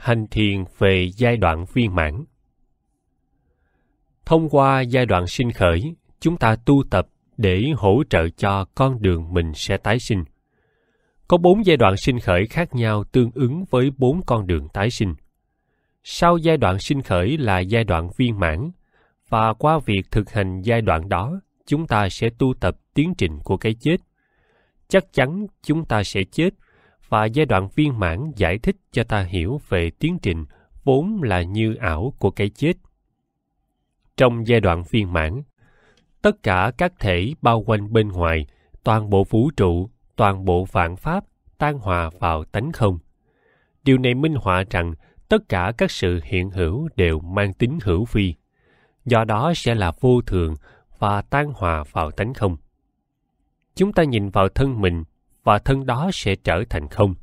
hành thiền về giai đoạn viên mãn thông qua giai đoạn sinh khởi chúng ta tu tập để hỗ trợ cho con đường mình sẽ tái sinh có bốn giai đoạn sinh khởi khác nhau tương ứng với bốn con đường tái sinh sau giai đoạn sinh khởi là giai đoạn viên mãn và qua việc thực hành giai đoạn đó chúng ta sẽ tu tập tiến trình của cái chết chắc chắn chúng ta sẽ chết và giai đoạn viên mãn giải thích cho ta hiểu về tiến trình vốn là như ảo của cái chết trong giai đoạn viên mãn tất cả các thể bao quanh bên ngoài toàn bộ vũ trụ toàn bộ vạn pháp tan hòa vào tánh không điều này minh họa rằng tất cả các sự hiện hữu đều mang tính hữu vi do đó sẽ là vô thường và tan hòa vào tánh không chúng ta nhìn vào thân mình và thân đó sẽ trở thành không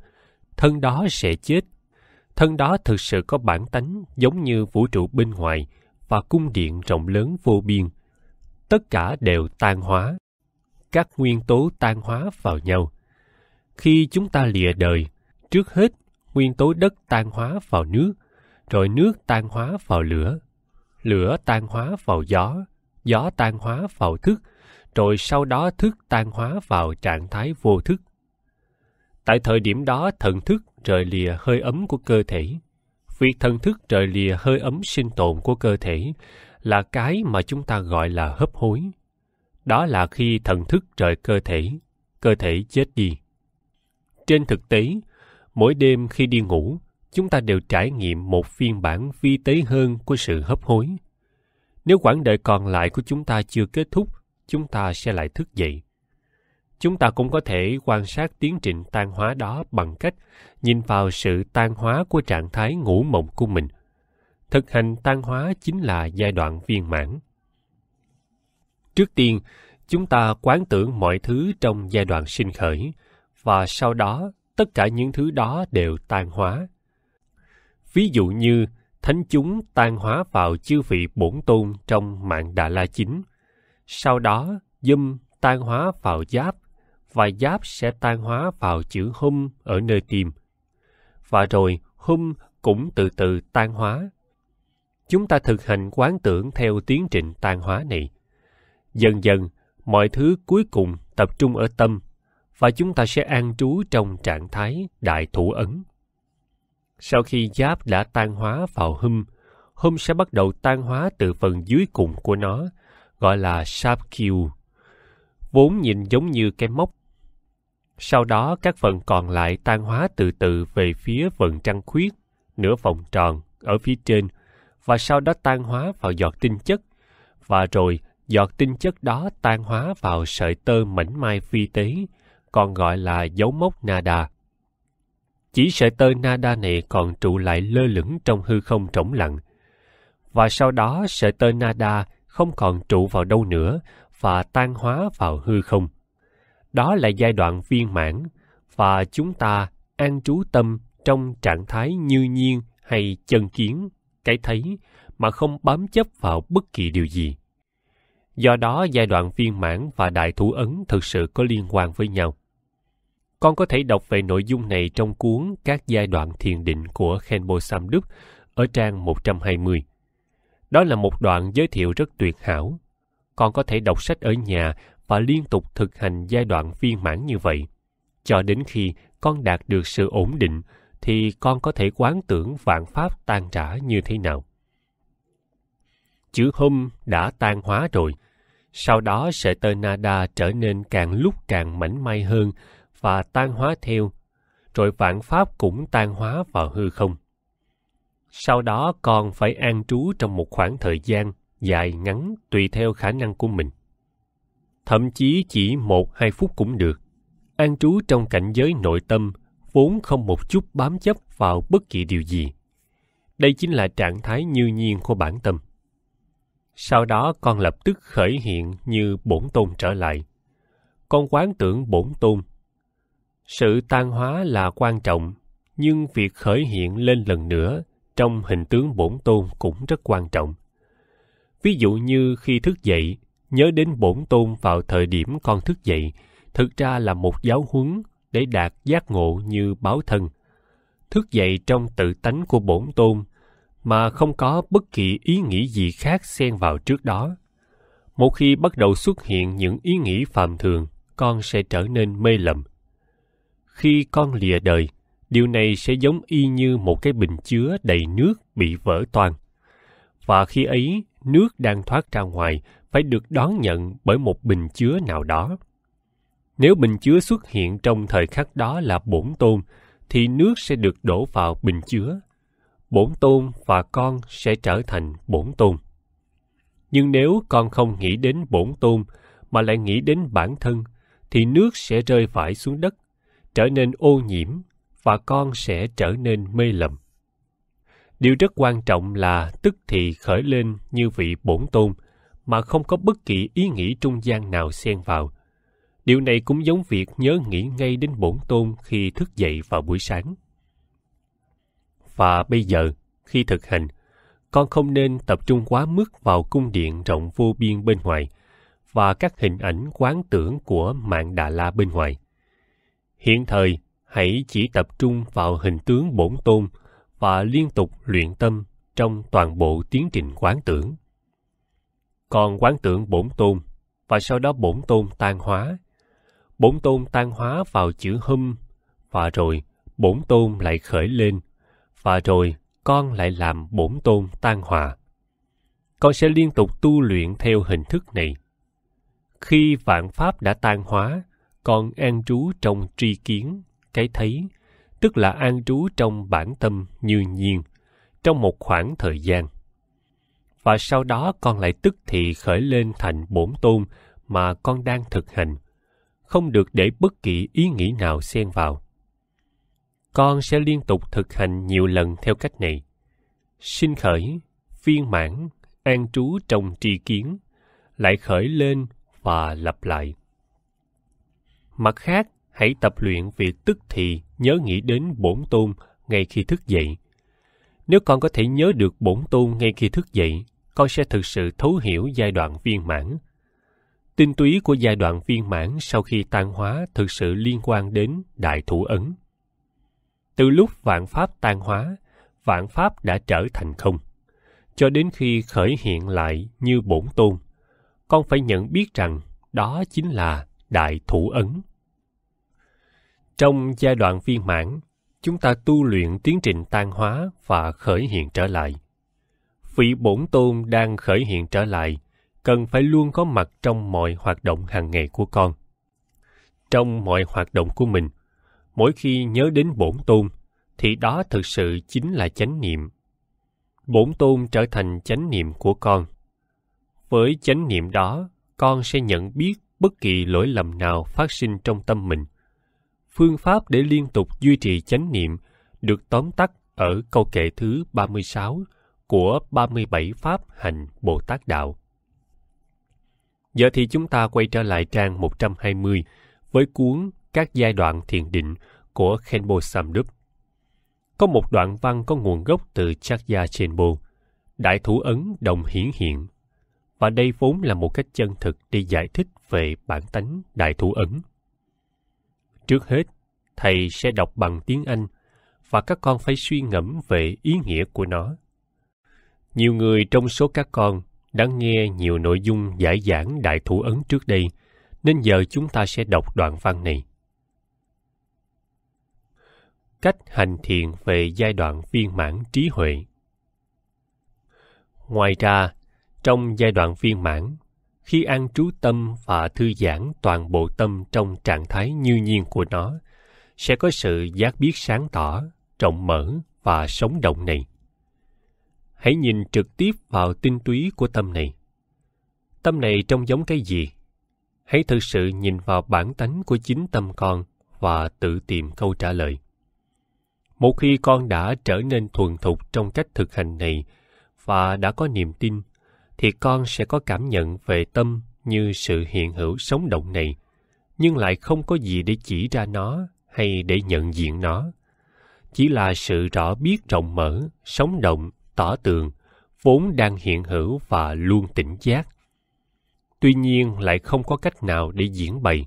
thân đó sẽ chết thân đó thực sự có bản tánh giống như vũ trụ bên ngoài và cung điện rộng lớn vô biên tất cả đều tan hóa các nguyên tố tan hóa vào nhau khi chúng ta lìa đời trước hết nguyên tố đất tan hóa vào nước rồi nước tan hóa vào lửa lửa tan hóa vào gió gió tan hóa vào thức rồi sau đó thức tan hóa vào trạng thái vô thức Tại thời điểm đó, thần thức rời lìa hơi ấm của cơ thể. Việc thần thức rời lìa hơi ấm sinh tồn của cơ thể là cái mà chúng ta gọi là hấp hối. Đó là khi thần thức rời cơ thể, cơ thể chết đi. Trên thực tế, mỗi đêm khi đi ngủ, chúng ta đều trải nghiệm một phiên bản vi tế hơn của sự hấp hối. Nếu quãng đời còn lại của chúng ta chưa kết thúc, chúng ta sẽ lại thức dậy chúng ta cũng có thể quan sát tiến trình tan hóa đó bằng cách nhìn vào sự tan hóa của trạng thái ngủ mộng của mình thực hành tan hóa chính là giai đoạn viên mãn trước tiên chúng ta quán tưởng mọi thứ trong giai đoạn sinh khởi và sau đó tất cả những thứ đó đều tan hóa ví dụ như thánh chúng tan hóa vào chư vị bổn tôn trong mạng đà la chính sau đó dâm tan hóa vào giáp và giáp sẽ tan hóa vào chữ hum ở nơi tim. Và rồi hum cũng từ từ tan hóa. Chúng ta thực hành quán tưởng theo tiến trình tan hóa này. Dần dần, mọi thứ cuối cùng tập trung ở tâm và chúng ta sẽ an trú trong trạng thái đại thủ ấn. Sau khi giáp đã tan hóa vào hum, hum sẽ bắt đầu tan hóa từ phần dưới cùng của nó, gọi là Shabkyu. Vốn nhìn giống như cái móc sau đó các phần còn lại tan hóa từ từ về phía vần trăng khuyết, nửa vòng tròn ở phía trên và sau đó tan hóa vào giọt tinh chất và rồi giọt tinh chất đó tan hóa vào sợi tơ mảnh mai phi tế, còn gọi là dấu mốc nada. Chỉ sợi tơ nada này còn trụ lại lơ lửng trong hư không trống lặng. Và sau đó sợi tơ nada không còn trụ vào đâu nữa và tan hóa vào hư không đó là giai đoạn viên mãn và chúng ta an trú tâm trong trạng thái như nhiên hay chân kiến cái thấy mà không bám chấp vào bất kỳ điều gì do đó giai đoạn viên mãn và đại thủ ấn thực sự có liên quan với nhau con có thể đọc về nội dung này trong cuốn Các giai đoạn thiền định của Khenpo Samduk ở trang 120. Đó là một đoạn giới thiệu rất tuyệt hảo. Con có thể đọc sách ở nhà và liên tục thực hành giai đoạn viên mãn như vậy cho đến khi con đạt được sự ổn định thì con có thể quán tưởng vạn pháp tan rã như thế nào chữ hum đã tan hóa rồi sau đó sợi tơ nada trở nên càng lúc càng mảnh mai hơn và tan hóa theo rồi vạn pháp cũng tan hóa vào hư không sau đó con phải an trú trong một khoảng thời gian dài ngắn tùy theo khả năng của mình thậm chí chỉ một hai phút cũng được an trú trong cảnh giới nội tâm vốn không một chút bám chấp vào bất kỳ điều gì đây chính là trạng thái như nhiên của bản tâm sau đó con lập tức khởi hiện như bổn tôn trở lại con quán tưởng bổn tôn sự tan hóa là quan trọng nhưng việc khởi hiện lên lần nữa trong hình tướng bổn tôn cũng rất quan trọng ví dụ như khi thức dậy nhớ đến bổn tôn vào thời điểm con thức dậy thực ra là một giáo huấn để đạt giác ngộ như báo thân thức dậy trong tự tánh của bổn tôn mà không có bất kỳ ý nghĩ gì khác xen vào trước đó một khi bắt đầu xuất hiện những ý nghĩ phàm thường con sẽ trở nên mê lầm khi con lìa đời điều này sẽ giống y như một cái bình chứa đầy nước bị vỡ toang và khi ấy nước đang thoát ra ngoài phải được đón nhận bởi một bình chứa nào đó nếu bình chứa xuất hiện trong thời khắc đó là bổn tôn thì nước sẽ được đổ vào bình chứa bổn tôn và con sẽ trở thành bổn tôn nhưng nếu con không nghĩ đến bổn tôn mà lại nghĩ đến bản thân thì nước sẽ rơi phải xuống đất trở nên ô nhiễm và con sẽ trở nên mê lầm điều rất quan trọng là tức thì khởi lên như vị bổn tôn mà không có bất kỳ ý nghĩ trung gian nào xen vào. Điều này cũng giống việc nhớ nghĩ ngay đến bổn tôn khi thức dậy vào buổi sáng. Và bây giờ, khi thực hành, con không nên tập trung quá mức vào cung điện rộng vô biên bên ngoài và các hình ảnh quán tưởng của mạng Đà La bên ngoài. Hiện thời, hãy chỉ tập trung vào hình tướng bổn tôn và liên tục luyện tâm trong toàn bộ tiến trình quán tưởng còn quán tưởng bổn tôn và sau đó bổn tôn tan hóa. Bổn tôn tan hóa vào chữ hum và rồi bổn tôn lại khởi lên và rồi con lại làm bổn tôn tan hòa. Con sẽ liên tục tu luyện theo hình thức này. Khi vạn pháp đã tan hóa, con an trú trong tri kiến, cái thấy, tức là an trú trong bản tâm như nhiên, trong một khoảng thời gian và sau đó con lại tức thì khởi lên thành bổn tôn mà con đang thực hành không được để bất kỳ ý nghĩ nào xen vào con sẽ liên tục thực hành nhiều lần theo cách này sinh khởi viên mãn an trú trong tri kiến lại khởi lên và lặp lại mặt khác hãy tập luyện việc tức thì nhớ nghĩ đến bổn tôn ngay khi thức dậy nếu con có thể nhớ được bổn tôn ngay khi thức dậy, con sẽ thực sự thấu hiểu giai đoạn viên mãn. Tinh túy của giai đoạn viên mãn sau khi tan hóa thực sự liên quan đến đại thủ ấn. Từ lúc vạn pháp tan hóa, vạn pháp đã trở thành không. Cho đến khi khởi hiện lại như bổn tôn, con phải nhận biết rằng đó chính là đại thủ ấn. Trong giai đoạn viên mãn, chúng ta tu luyện tiến trình tan hóa và khởi hiện trở lại. Vị bổn tôn đang khởi hiện trở lại, cần phải luôn có mặt trong mọi hoạt động hàng ngày của con. Trong mọi hoạt động của mình, mỗi khi nhớ đến bổn tôn, thì đó thực sự chính là chánh niệm. Bổn tôn trở thành chánh niệm của con. Với chánh niệm đó, con sẽ nhận biết bất kỳ lỗi lầm nào phát sinh trong tâm mình – phương pháp để liên tục duy trì chánh niệm được tóm tắt ở câu kệ thứ 36 của 37 Pháp Hành Bồ Tát Đạo. Giờ thì chúng ta quay trở lại trang 120 với cuốn Các giai đoạn thiền định của Khenpo Samdup. Có một đoạn văn có nguồn gốc từ Chakya Chenpo, đại thủ ấn đồng hiển hiện, và đây vốn là một cách chân thực để giải thích về bản tánh đại thủ ấn. Trước hết, thầy sẽ đọc bằng tiếng Anh và các con phải suy ngẫm về ý nghĩa của nó. Nhiều người trong số các con đã nghe nhiều nội dung giải giảng đại thủ ấn trước đây, nên giờ chúng ta sẽ đọc đoạn văn này. Cách hành thiện về giai đoạn viên mãn trí huệ Ngoài ra, trong giai đoạn viên mãn, khi an trú tâm và thư giãn toàn bộ tâm trong trạng thái như nhiên của nó, sẽ có sự giác biết sáng tỏ rộng mở và sống động này hãy nhìn trực tiếp vào tinh túy của tâm này tâm này trông giống cái gì hãy thực sự nhìn vào bản tánh của chính tâm con và tự tìm câu trả lời một khi con đã trở nên thuần thục trong cách thực hành này và đã có niềm tin thì con sẽ có cảm nhận về tâm như sự hiện hữu sống động này nhưng lại không có gì để chỉ ra nó hay để nhận diện nó chỉ là sự rõ biết rộng mở sống động tỏ tường vốn đang hiện hữu và luôn tỉnh giác tuy nhiên lại không có cách nào để diễn bày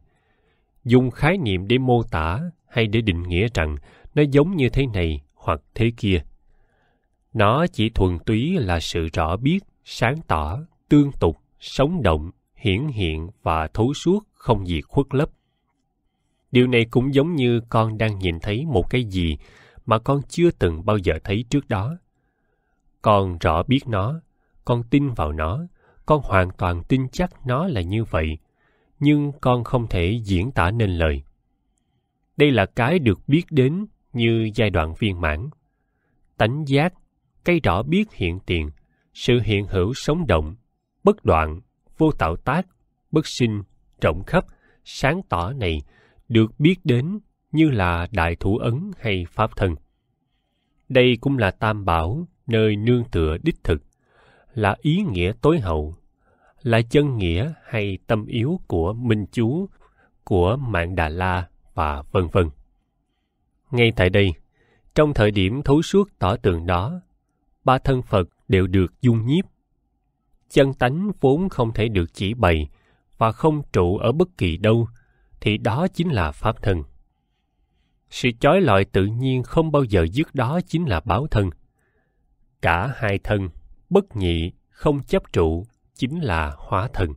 dùng khái niệm để mô tả hay để định nghĩa rằng nó giống như thế này hoặc thế kia nó chỉ thuần túy là sự rõ biết sáng tỏ tương tục sống động hiển hiện và thấu suốt không gì khuất lấp điều này cũng giống như con đang nhìn thấy một cái gì mà con chưa từng bao giờ thấy trước đó con rõ biết nó con tin vào nó con hoàn toàn tin chắc nó là như vậy nhưng con không thể diễn tả nên lời đây là cái được biết đến như giai đoạn viên mãn tánh giác cái rõ biết hiện tiền sự hiện hữu sống động bất đoạn vô tạo tác bất sinh rộng khắp sáng tỏ này được biết đến như là đại thủ ấn hay pháp thân đây cũng là tam bảo nơi nương tựa đích thực là ý nghĩa tối hậu là chân nghĩa hay tâm yếu của minh chú của mạng đà la và vân vân ngay tại đây trong thời điểm thấu suốt tỏ tường đó ba thân phật đều được dung nhiếp chân tánh vốn không thể được chỉ bày và không trụ ở bất kỳ đâu thì đó chính là pháp thân. Sự chói lọi tự nhiên không bao giờ dứt đó chính là báo thân. Cả hai thân, bất nhị, không chấp trụ, chính là hóa thân.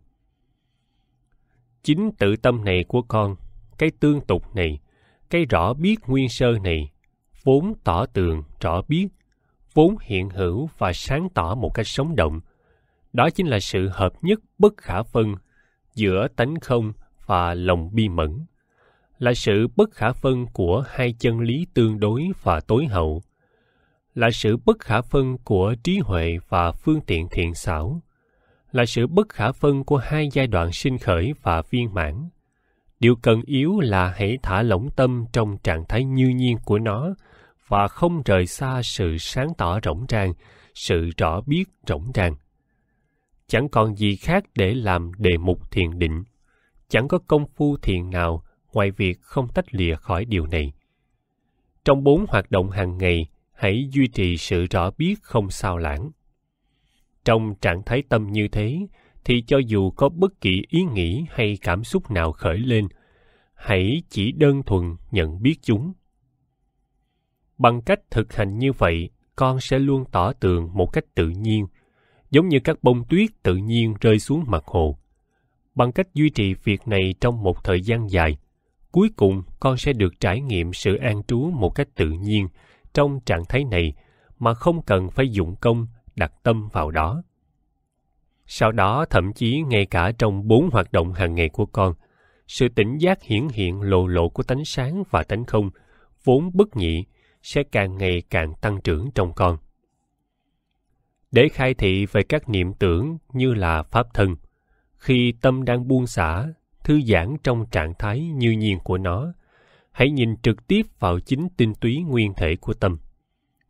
Chính tự tâm này của con, cái tương tục này, cái rõ biết nguyên sơ này, vốn tỏ tường, rõ biết, vốn hiện hữu và sáng tỏ một cách sống động. Đó chính là sự hợp nhất bất khả phân giữa tánh không và lòng bi mẫn là sự bất khả phân của hai chân lý tương đối và tối hậu là sự bất khả phân của trí huệ và phương tiện thiện xảo là sự bất khả phân của hai giai đoạn sinh khởi và viên mãn điều cần yếu là hãy thả lỏng tâm trong trạng thái như nhiên của nó và không rời xa sự sáng tỏ rỗng ràng sự rõ biết rỗng ràng chẳng còn gì khác để làm đề mục thiền định chẳng có công phu thiền nào ngoài việc không tách lìa khỏi điều này. Trong bốn hoạt động hàng ngày, hãy duy trì sự rõ biết không sao lãng. Trong trạng thái tâm như thế, thì cho dù có bất kỳ ý nghĩ hay cảm xúc nào khởi lên, hãy chỉ đơn thuần nhận biết chúng. Bằng cách thực hành như vậy, con sẽ luôn tỏ tường một cách tự nhiên, giống như các bông tuyết tự nhiên rơi xuống mặt hồ bằng cách duy trì việc này trong một thời gian dài cuối cùng con sẽ được trải nghiệm sự an trú một cách tự nhiên trong trạng thái này mà không cần phải dụng công đặt tâm vào đó sau đó thậm chí ngay cả trong bốn hoạt động hàng ngày của con sự tỉnh giác hiển hiện lộ lộ của tánh sáng và tánh không vốn bất nhị sẽ càng ngày càng tăng trưởng trong con để khai thị về các niệm tưởng như là pháp thân khi tâm đang buông xả thư giãn trong trạng thái như nhiên của nó hãy nhìn trực tiếp vào chính tinh túy nguyên thể của tâm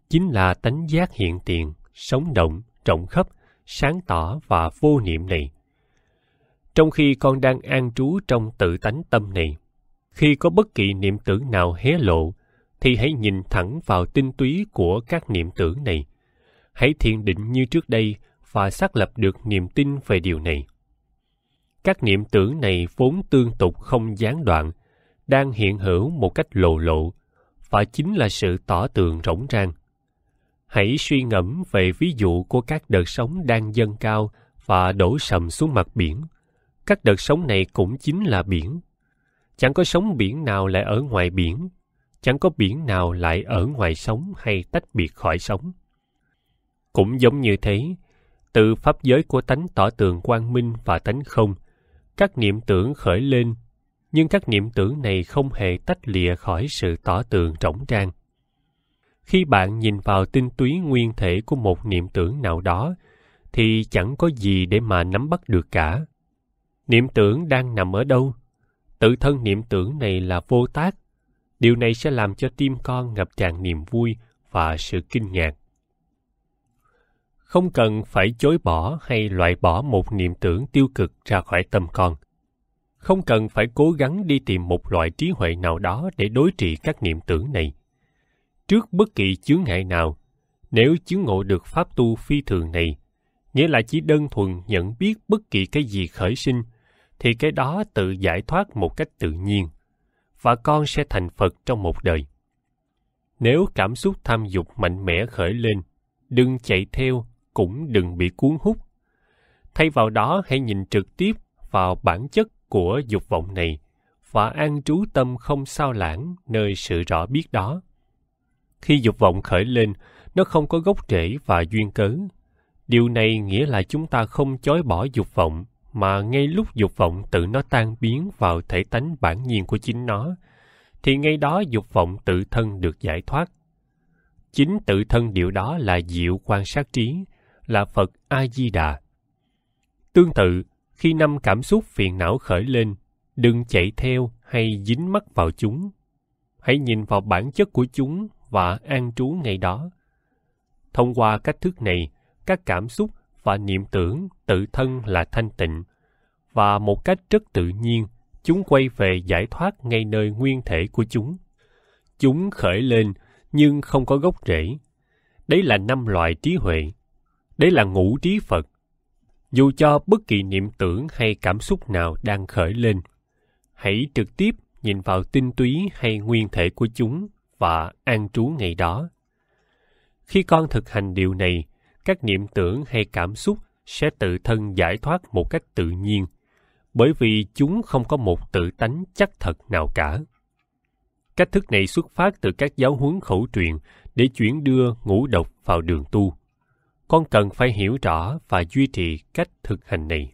chính là tánh giác hiện tiền sống động rộng khắp sáng tỏ và vô niệm này trong khi con đang an trú trong tự tánh tâm này khi có bất kỳ niệm tưởng nào hé lộ thì hãy nhìn thẳng vào tinh túy của các niệm tưởng này hãy thiền định như trước đây và xác lập được niềm tin về điều này các niệm tưởng này vốn tương tục không gián đoạn đang hiện hữu một cách lộ lộ và chính là sự tỏ tường rỗng rang hãy suy ngẫm về ví dụ của các đợt sóng đang dâng cao và đổ sầm xuống mặt biển các đợt sóng này cũng chính là biển chẳng có sóng biển nào lại ở ngoài biển chẳng có biển nào lại ở ngoài sóng hay tách biệt khỏi sóng cũng giống như thế từ pháp giới của tánh tỏ tường quang minh và tánh không các niệm tưởng khởi lên nhưng các niệm tưởng này không hề tách lìa khỏi sự tỏ tường rỗng trang khi bạn nhìn vào tinh túy nguyên thể của một niệm tưởng nào đó thì chẳng có gì để mà nắm bắt được cả niệm tưởng đang nằm ở đâu tự thân niệm tưởng này là vô tác điều này sẽ làm cho tim con ngập tràn niềm vui và sự kinh ngạc không cần phải chối bỏ hay loại bỏ một niệm tưởng tiêu cực ra khỏi tâm con không cần phải cố gắng đi tìm một loại trí huệ nào đó để đối trị các niệm tưởng này trước bất kỳ chướng ngại nào nếu chứng ngộ được pháp tu phi thường này nghĩa là chỉ đơn thuần nhận biết bất kỳ cái gì khởi sinh thì cái đó tự giải thoát một cách tự nhiên và con sẽ thành phật trong một đời nếu cảm xúc tham dục mạnh mẽ khởi lên đừng chạy theo cũng đừng bị cuốn hút. Thay vào đó hãy nhìn trực tiếp vào bản chất của dục vọng này và an trú tâm không sao lãng nơi sự rõ biết đó. Khi dục vọng khởi lên, nó không có gốc rễ và duyên cớ. Điều này nghĩa là chúng ta không chối bỏ dục vọng mà ngay lúc dục vọng tự nó tan biến vào thể tánh bản nhiên của chính nó, thì ngay đó dục vọng tự thân được giải thoát. Chính tự thân điều đó là diệu quan sát trí, là Phật A Di Đà. Tương tự, khi năm cảm xúc phiền não khởi lên, đừng chạy theo hay dính mắc vào chúng. Hãy nhìn vào bản chất của chúng và an trú ngay đó. Thông qua cách thức này, các cảm xúc và niệm tưởng tự thân là thanh tịnh và một cách rất tự nhiên chúng quay về giải thoát ngay nơi nguyên thể của chúng chúng khởi lên nhưng không có gốc rễ đấy là năm loại trí huệ đấy là ngũ trí phật dù cho bất kỳ niệm tưởng hay cảm xúc nào đang khởi lên hãy trực tiếp nhìn vào tinh túy hay nguyên thể của chúng và an trú ngày đó khi con thực hành điều này các niệm tưởng hay cảm xúc sẽ tự thân giải thoát một cách tự nhiên bởi vì chúng không có một tự tánh chắc thật nào cả cách thức này xuất phát từ các giáo huấn khẩu truyền để chuyển đưa ngũ độc vào đường tu con cần phải hiểu rõ và duy trì cách thực hành này